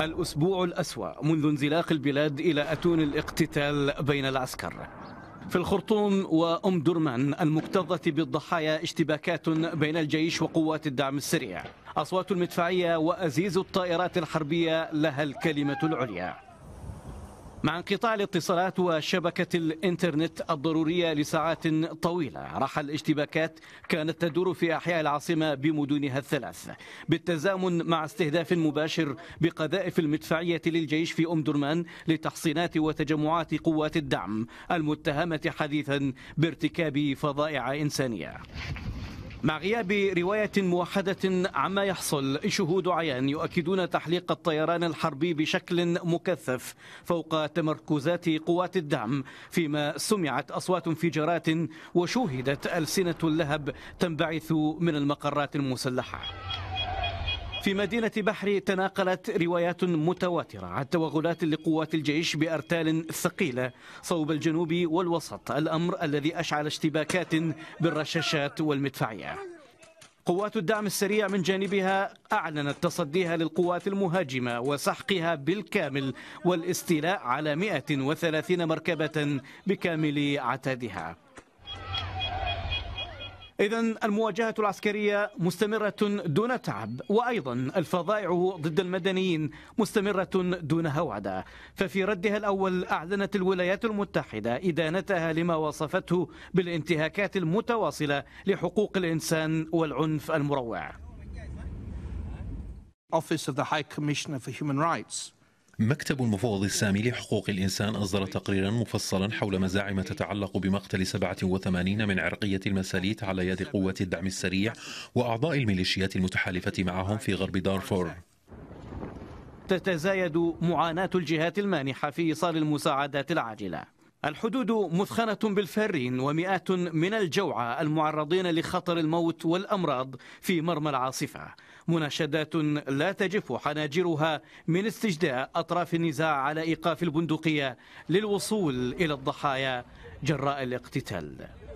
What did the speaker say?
الأسبوع الأسوأ منذ انزلاق البلاد إلى أتون الاقتتال بين العسكر في الخرطوم وأم درمان المكتظة بالضحايا اشتباكات بين الجيش وقوات الدعم السريع أصوات المدفعية وأزيز الطائرات الحربية لها الكلمة العليا مع انقطاع الاتصالات وشبكة الإنترنت الضرورية لساعات طويلة راح الاشتباكات كانت تدور في أحياء العاصمة بمدنها الثلاث بالتزامن مع استهداف مباشر بقذائف المدفعية للجيش في أم درمان لتحصينات وتجمعات قوات الدعم المتهمة حديثا بارتكاب فظائع إنسانية مع غياب رواية موحدة عما يحصل شهود عيان يؤكدون تحليق الطيران الحربي بشكل مكثف فوق تمركزات قوات الدعم فيما سمعت أصوات انفجارات وشوهدت ألسنة اللهب تنبعث من المقرات المسلحة في مدينة بحري تناقلت روايات متواترة عن توغلات لقوات الجيش بأرتال ثقيلة صوب الجنوب والوسط الأمر الذي أشعل اشتباكات بالرشاشات والمدفعية قوات الدعم السريع من جانبها أعلنت تصديها للقوات المهاجمة وسحقها بالكامل والاستيلاء على 130 مركبة بكامل عتادها إذا المواجهة العسكرية مستمرة دون تعب وأيضا الفظائع ضد المدنيين مستمرة دون هوعدة ففي ردها الأول أعلنت الولايات المتحدة إدانتها لما وصفته بالانتهاكات المتواصلة لحقوق الإنسان والعنف المروع Office of the High Commissioner for Human Rights مكتب المفوض السامي لحقوق الإنسان أصدر تقريرا مفصلا حول مزاعم تتعلق بمقتل 87 من عرقية المساليت على يد قوة الدعم السريع وأعضاء الميليشيات المتحالفة معهم في غرب دارفور تتزايد معاناة الجهات المانحة في إيصال المساعدات العاجلة الحدود مثخنة بالفارين ومئات من الجوعى المعرضين لخطر الموت والأمراض في مرمى العاصفة مناشدات لا تجف حناجرها من استجداء أطراف النزاع على إيقاف البندقية للوصول إلى الضحايا جراء الاقتتال